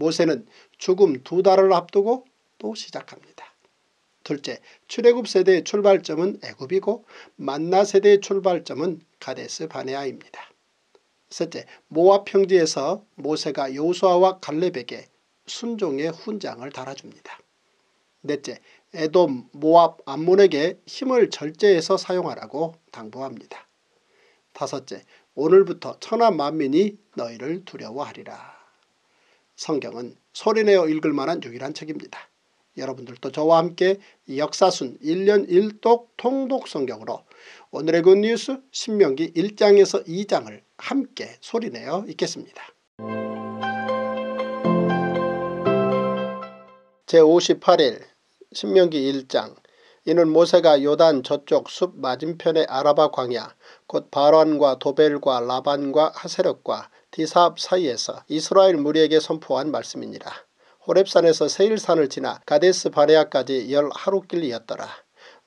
모세는 죽음 두 달을 앞두고 또 시작합니다. 둘째, 출애굽 세대의 출발점은 애굽이고 만나 세대의 출발점은 가데스 바네아입니다. 셋째, 모압 평지에서 모세가 여호수아와 갈렙에게 순종의 훈장을 달아줍니다. 넷째, 에돔, 모압, 암몬에게 힘을 절제해서 사용하라고 당부합니다. 다섯째, 오늘부터 천하 만민이 너희를 두려워하리라. 성경은 소리내어 읽을 만한 유일한 책입니다. 여러분들도 저와 함께 역사순 1년 1독 통독 성경으로 오늘의 굿뉴스 그 신명기 1장에서 2장을 함께 소리내어 읽겠습니다. 제58일 신명기 1장 이는 모세가 요단 저쪽 숲 맞은편의 아라바 광야 곧 바란과 도벨과 라반과 하세력과 디삽 사 사이에서 이스라엘 무리에게 선포한 말씀이니라. 호랩산에서 세일산을 지나 가데스 바레아까지 열 하루길이었더라.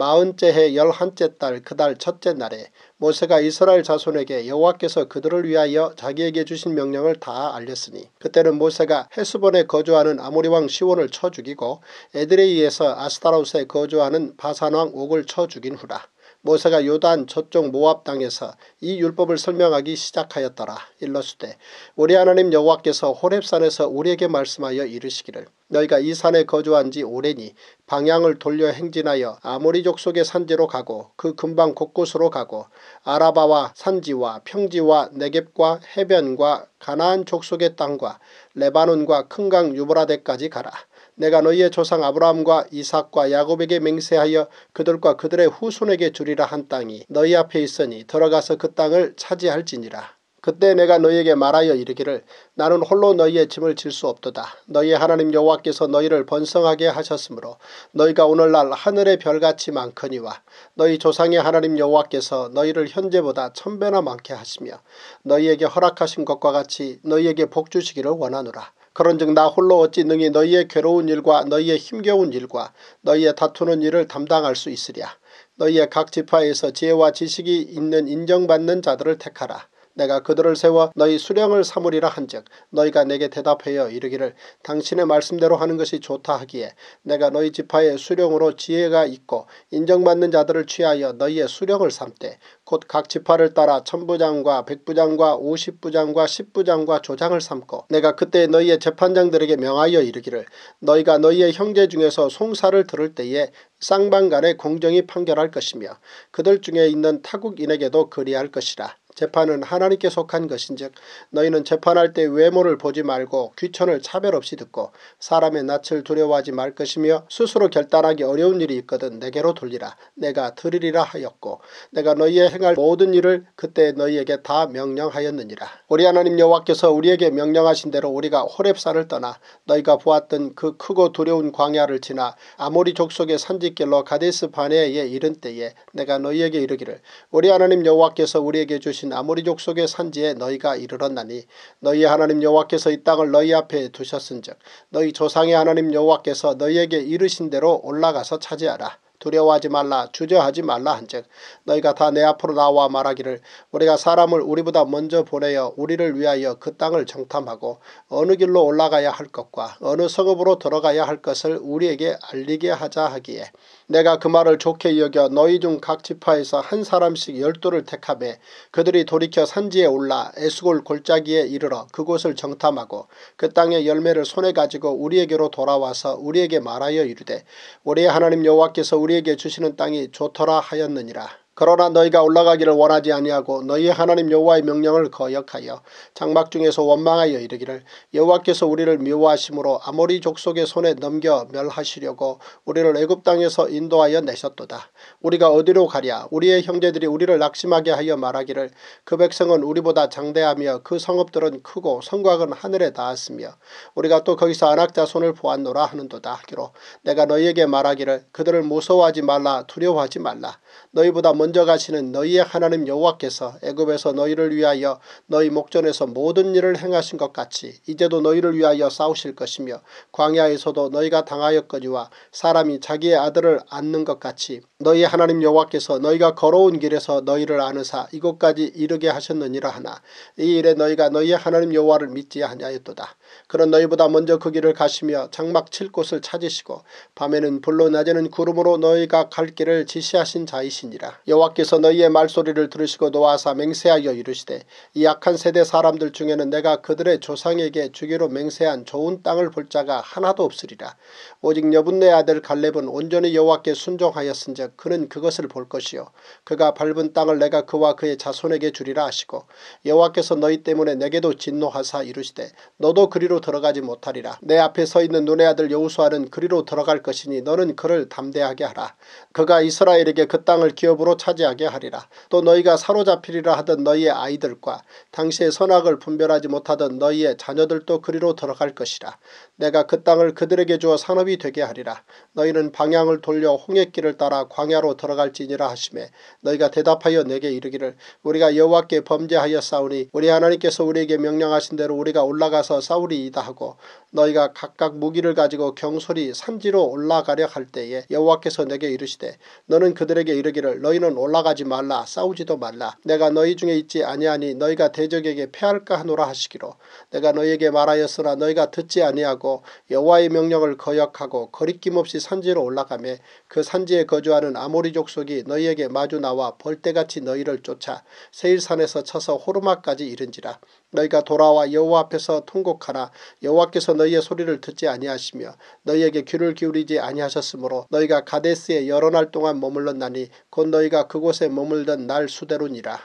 마흔째 해 열한째 그 달 그 달 첫째 날에 모세가 이스라엘 자손에게 여호와께서 그들을 위하여 자기에게 주신 명령을 다 알렸으니 그때는 모세가 헤스본에 거주하는 아모리왕 시온을 쳐 죽이고 에드레이에서 아스타라우스에 거주하는 바산왕 옥을 쳐 죽인 후라. 모세가 요단 저쪽 모압 땅에서 이 율법을 설명하기 시작하였더라. 일러수되 우리 하나님 여호와께서 호렙산에서 우리에게 말씀하여 이르시기를 너희가 이 산에 거주한 지 오래니 방향을 돌려 행진하여 아모리족 속의 산지로 가고 그 근방 곳곳으로 가고 아라바와 산지와 평지와 내겝과 해변과 가나안 족속의 땅과 레바논과 큰 강 유브라데까지 가라. 내가 너희의 조상 아브라함과 이삭과 야곱에게 맹세하여 그들과 그들의 후손에게 주리라 한 땅이 너희 앞에 있으니 들어가서 그 땅을 차지할지니라. 그때 내가 너희에게 말하여 이르기를 나는 홀로 너희의 짐을 질 수 없도다. 너희의 하나님 여호와께서 너희를 번성하게 하셨으므로 너희가 오늘날 하늘의 별같이 많거니와 너희 조상의 하나님 여호와께서 너희를 현재보다 천배나 많게 하시며 너희에게 허락하신 것과 같이 너희에게 복주시기를 원하노라. 그런즉 나 홀로 어찌 능히 너희의 괴로운 일과 너희의 힘겨운 일과 너희의 다투는 일을 담당할 수 있으랴. 너희의 각 지파에서 지혜와 지식이 있는 인정받는 자들을 택하라. 내가 그들을 세워 너희 수령을 삼으리라 한즉 너희가 내게 대답하여 이르기를 당신의 말씀대로 하는 것이 좋다 하기에 내가 너희 지파의 수령으로 지혜가 있고 인정받는 자들을 취하여 너희의 수령을 삼되 곧 각 지파를 따라 천부장과 백부장과 오십부장과 십부장과 조장을 삼고 내가 그때 너희의 재판장들에게 명하여 이르기를 너희가 너희의 형제 중에서 송사를 들을 때에 쌍방간에 공정히 판결할 것이며 그들 중에 있는 타국인에게도 그리할 것이라. 재판은 하나님께 속한 것인즉 너희는 재판할 때 외모를 보지 말고 귀천을 차별 없이 듣고 사람의 낯을 두려워하지 말 것이며 스스로 결단하기 어려운 일이 있거든 내게로 돌리라 내가 들으리라 하였고 내가 너희의 행할 모든 일을 그때 너희에게 다 명령하였느니라 우리 하나님 여호와께서 우리에게 명령하신 대로 우리가 호랩산을 떠나 너희가 보았던 그 크고 두려운 광야를 지나 아모리 족속의 산지길로 가데스 바네에 이른 때에 내가 너희에게 이르기를 우리 하나님 여호와께서 우리에게 주신 거친 아모리족 속의 산지에 너희가 이르렀나니 너희 하나님 여호와께서 이 땅을 너희 앞에 두셨은즉 너희 조상의 하나님 여호와께서 너희에게 이르신 대로 올라가서 차지하라. 두려워하지 말라 주저하지 말라 한즉 너희가 다 내 앞으로 나와 말하기를 우리가 사람을 우리보다 먼저 보내어 우리를 위하여 그 땅을 정탐하고 어느 길로 올라가야 할 것과 어느 성읍으로 들어가야 할 것을 우리에게 알리게 하자 하기에 내가 그 말을 좋게 여겨 너희 중 각 지파에서 한 사람씩 열두를 택하매 그들이 돌이켜 산지에 올라 에스골 골짜기에 이르러 그곳을 정탐하고 그 땅의 열매를 손에 가지고 우리에게로 돌아와서 우리에게 말하여 이르되 우리의 하나님 여호와께서 우리에게 주시는 땅이 좋더라 하였느니라. 그러나 너희가 올라가기를 원하지 아니하고 너희 의 하나님 여호와의 명령을 거역하여 장막 중에서 원망하여 이르기를 여호와께서 우리를 미워하심으로 아모리 족속의 손에 넘겨 멸하시려고 우리를 애굽 땅에서 인도하여 내셨도다. 우리가 어디로 가랴 우리의 형제들이 우리를 낙심하게 하여 말하기를 그 백성은 우리보다 장대하며 그 성읍들은 크고 성곽은 하늘에 닿았으며 우리가 또 거기서 안악자 손을 보았노라 하는도다 하기로 내가 너희에게 말하기를 그들을 무서워하지 말라 두려워하지 말라 너희보다 먼저 가시는 너희의 하나님 여호와께서 애굽에서 너희를 위하여 너희 목전에서 모든 일을 행하신 것 같이 이제도 너희를 위하여 싸우실 것이며 광야에서도 너희가 당하였거니와 사람이 자기의 아들을 안는 것 같이 너희 하나님 여호와께서 너희가 걸어온 길에서 너희를 아는사 이곳까지 이르게 하셨느니라 하나 이 일에 너희가 너희의 하나님 여호와를 믿지 아니하였도다. 그런 너희보다 먼저 그 길을 가시며 장막 칠 곳을 찾으시고 밤에는 불로 낮에는 구름으로 너희가 갈 길을 지시하신 자여 자이시니라. 여호와께서 너희의 말소리를 들으시고 노아사 맹세하여 이르시되 이약한 세대 사람들 중에는 내가 그들의 조상에게 주기로 맹세한 좋은 땅을 볼 자가 하나도 없으리라. 오직 여분네 아들 갈렙은 온전히 여호와께 순종하였은즉 그는 그것을 볼 것이요 그가 밟은 땅을 내가 그와 그의 자손에게 주리라 하시고 여호와께서 너희 때문에 내게도 진노하사 이르시되 너도 그리로 들어가지 못하리라. 내 앞에 서 있는 눈의 아들 여우수아는 그리로 들어갈 것이니 너는 그를 담대하게 하라. 그가 이스라엘에게 그땅 땅을 기업으로 차지하게 하리라. 또 너희가 사로잡히리라 하던 너희의 아이들과 당시의 선악을 분별하지 못하던 너희의 자녀들도 그리로 들어갈 것이라. 내가 그 땅을 그들에게 주어 산업이 되게 하리라. 너희는 방향을 돌려 홍해길을 따라 광야로 들어갈지니라 하시에 너희가 대답하여 내게 이르기를 우리가 여호와께 범죄하여 싸우니 우리 하나님께서 우리에게 명령하신 대로 우리가 올라가서 싸우리이다 하고 너희가 각각 무기를 가지고 경솔이 산지로 올라가려 할 때에 여호와께서 내게 이르시되 너는 그들에게 이르기를 너희는 올라가지 말라 싸우지도 말라 내가 너희 중에 있지 아니하니 너희가 대적에게 패할까 하노라 하시기로 내가 너희에게 말하였으나 너희가 듣지 아니하고 여호와의 명령을 거역하고 거리낌 없이 산지로 올라가매 그 산지에 거주하는 아모리 족속이 너희에게 마주 나와 벌떼같이 너희를 쫓아 세일산에서 쳐서 호르마까지 이른지라 너희가 돌아와 여호와 앞에서 통곡하라 여호와께서 너 너희의 소리를 듣지 아니하시며 너희에게 귀를 기울이지 아니하셨으므로 너희가 가데스에 여러 날 동안 머물렀나니 곧 너희가 그곳에 머물던 날 수대로니라.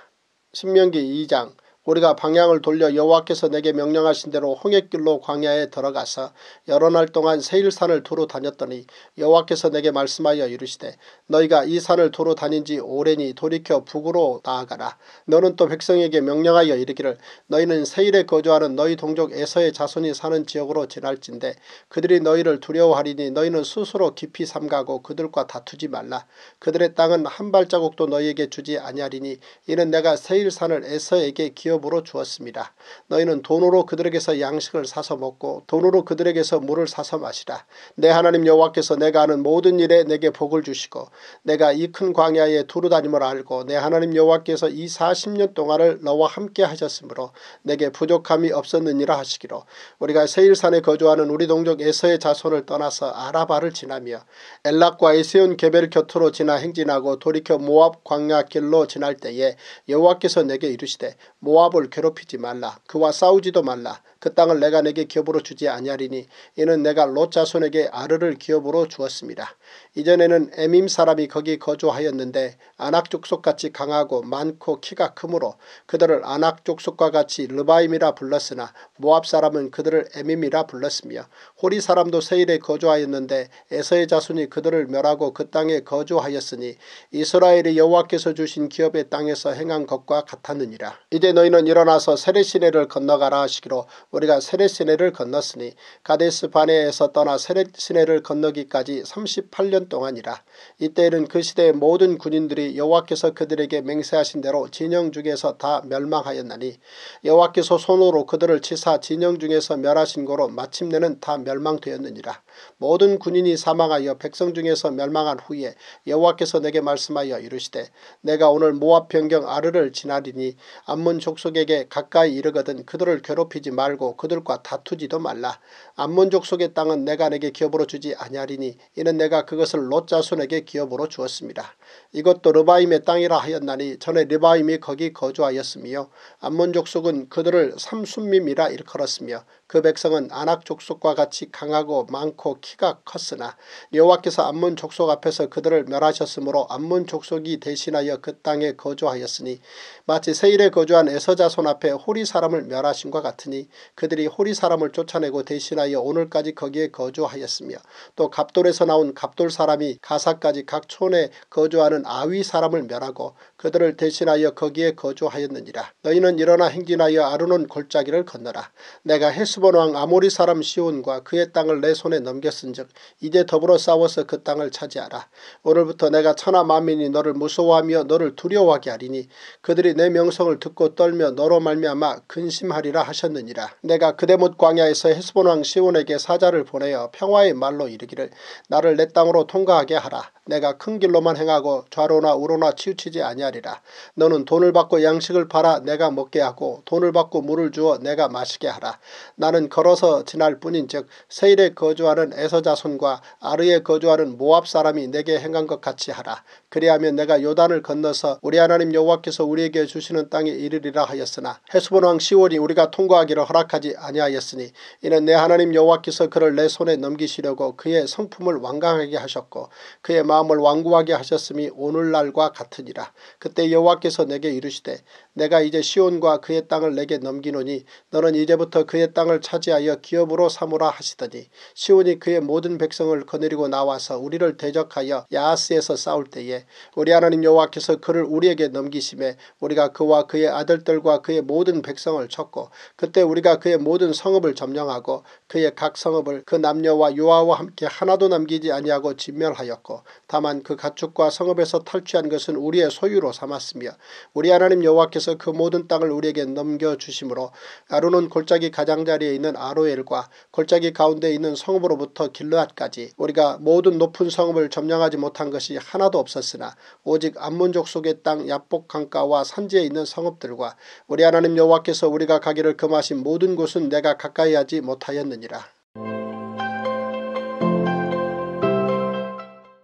신명기 2장 우리가 방향을 돌려 여호와께서 내게 명령하신 대로 홍해길로 광야에 들어가서 여러 날 동안 세일산을 두루 다녔더니 여호와께서 내게 말씀하여 이르시되 너희가 이 산을 두루 다닌 지 오래니 돌이켜 북으로 나아가라. 너는 또 백성에게 명령하여 이르기를 너희는 세일에 거주하는 너희 동족 에서의 자손이 사는 지역으로 지날진대 그들이 너희를 두려워하리니 너희는 스스로 깊이 삼가고 그들과 다투지 말라. 그들의 땅은 한 발자국도 너희에게 주지 아니하리니 이는 내가 세일산을 에서에게 기업 기업으로 주었습니다. 너희는 돈으로 그들에게서 양식을 사서 먹고 돈으로 그들에게서 물을 사서 마시라. 내 하나님 여호와께서 내가 하는 모든 일에 내게 복을 주시고 내가 이 큰 광야에 두루다님을 알고 내 하나님 여호와께서 이 40년 동안을 너와 함께 하셨으므로 내게 부족함이 없었느니라 하시기로 우리가 세일산에 거주하는 우리 동족 에서의 자손을 떠나서 아라바를 지나며 엘락과 에세온 개별 곁으로 지나 행진하고 돌이켜 모압 광야 길로 지날 때에 여호와께서 내게 이르시되 모압 모압을 괴롭히지 말라. 그와 싸우지도 말라. 그 땅을 내가 내게 기업으로 주지 아니하리니 이는 내가 로 자손에게 아르를 기업으로 주었습니다. 이전에는 에밈 사람이 거기 거주하였는데 안악 족속같이 강하고 많고 키가 크므로 그들을 안악 족속과 같이 르바임이라 불렀으나 모압 사람은 그들을 에밈이라 불렀으며 호리 사람도 세일에 거주하였는데 에서의 자손이 그들을 멸하고 그 땅에 거주하였으니 이스라엘이 여호와께서 주신 기업의 땅에서 행한 것과 같았느니라. 이제 너희는 일어나서 세례시내를 건너가라 하시기로 우리가 세레시네를 건넜으니 가데스 바네에서 떠나 세레시네를 건너기까지 38년 동안이라 이때에는 그 시대의 모든 군인들이 여호와께서 그들에게 맹세하신 대로 진영 중에서 다 멸망하였나니 여호와께서 손으로 그들을 치사 진영 중에서 멸하신 고로 마침내는 다 멸망되었느니라 모든 군인이 사망하여 백성 중에서 멸망한 후에 여호와께서 내게 말씀하여 이르시되 내가 오늘 모압 변경 아르를 지나리니 암문 족속에게 가까이 이르거든 그들을 괴롭히지 말고 말고 그들과 다투지도 말라. 암몬 족속의 땅은 내가 내게 기업으로 주지 아니하리니 이는 내가 그것을 롯 자손에게 기업으로 주었습니다. 이것도 르바임의 땅이라 하였나니 전에 르바임이 거기 거주하였으며 암몬 족속은 그들을 삼순밈이라 일컬었으며 그 백성은 안악 족속과 같이 강하고 많고 키가 컸으나 여호와께서 암몬 족속 앞에서 그들을 멸하셨으므로 암몬 족속이 대신하여 그 땅에 거주하였으니 마치 세일에 거주한 에서자손 앞에 호리 사람을 멸하신과 같으니 그들이 호리 사람을 쫓아내고 대신하여 오늘까지 거기에 거주하였으며 또 갑돌에서 나온 갑돌 사람이 가사까지 각 촌에 거주하는 아위 사람을 멸하고 그들을 대신하여 거기에 거주하였느니라 너희는 일어나 행진하여 아르논 골짜기를 건너라 내가 헬스 헤스본 왕 아모리 사람 시온과 그의 땅을 내 손에 넘겼은즉 이제 더불어 싸워서 그 땅을 차지하라. 오늘부터 내가 천하 만민이 너를 무서워하며 너를 두려워하게 하리니 그들이 내 명성을 듣고 떨며 너로 말미암아 근심하리라 하셨느니라. 내가 그대못 광야에서 헤스본 왕 시온에게 사자를 보내어 평화의 말로 이르기를 나를 내 땅으로 통과하게 하라. 내가 큰 길로만 행하고 좌로나 우로나 치우치지 아니하리라. 너는 돈을 받고 양식을 팔아 내가 먹게 하고 돈을 받고 물을 주어 내가 마시게 하라. 나 나는 걸어서 지날 뿐인 즉 세일에 거주하는 에서자손과 아르에 거주하는 모압 사람이 내게 행한 것 같이 하라. 그리하면 내가 요단을 건너서 우리 하나님 여호와께서 우리에게 주시는 땅에 이르리라 하였으나 헤스본 왕시월이 우리가 통과하기를 허락하지 아니하였으니 이는 내 하나님 여호와께서 그를 내 손에 넘기시려고 그의 성품을 완강하게 하셨고 그의 마음을 완고하게 하셨음이 오늘날과 같으니라. 그때 여호와께서 내게 이르시되 내가 이제 시온과 그의 땅을 내게 넘기노니 너는 이제부터 그의 땅을 땅을 차지하여 기업으로 삼으라 하시더니 시온이 그의 모든 백성을 거느리고 나와서 우리를 대적하여 야스에서 싸울 때에 우리 하나님 여호와께서 그를 우리에게 넘기심에 우리가 그와 그의 아들들과 그의 모든 백성을 쳤고 그때 우리가 그의 모든 성읍을 점령하고 그의 각 성읍을 그 남녀와 요아와 함께 하나도 남기지 아니하고 진멸하였고 다만 그 가축과 성읍에서 탈취한 것은 우리의 소유로 삼았으며 우리 하나님 여호와께서 그 모든 땅을 우리에게 넘겨주심으로 아루는 골짜기 가장자리 좌우에 있는 아로엘과 골짜기 가운데 있는 성읍으로부터 길르앗까지 우리가 모든 높은 성읍을 점령하지 못한 것이 하나도 없었으나 오직 암몬족 속의 땅 야복강가와 산지에 있는 성읍들과 우리 하나님 여호와께서 우리가 가기를 금하신 모든 곳은 내가 가까이 하지 못하였느니라.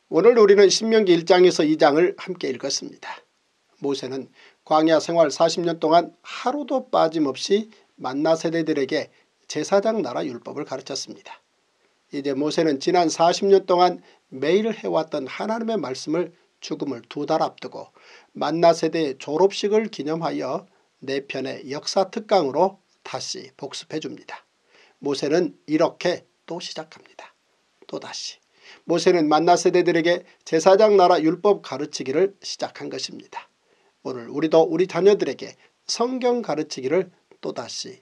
오늘 우리는 신명기 1장에서 2장을 함께 읽었습니다. 모세는 광야 생활 40년 동안 하루도 빠짐없이 만나 세대들에게 제사장 나라 율법을 가르쳤습니다. 이제 모세는 지난 40년 동안 매일 해왔던 하나님의 말씀을 죽음을 두 달 앞두고 만나 세대의 졸업식을 기념하여 네편의 역사 특강으로 다시 복습해 줍니다. 모세는 이렇게 또 시작합니다. 또다시 모세는 만나 세대들에게 제사장 나라 율법 가르치기를 시작한 것입니다. 오늘 우리도 우리 자녀들에게 성경 가르치기를 또다시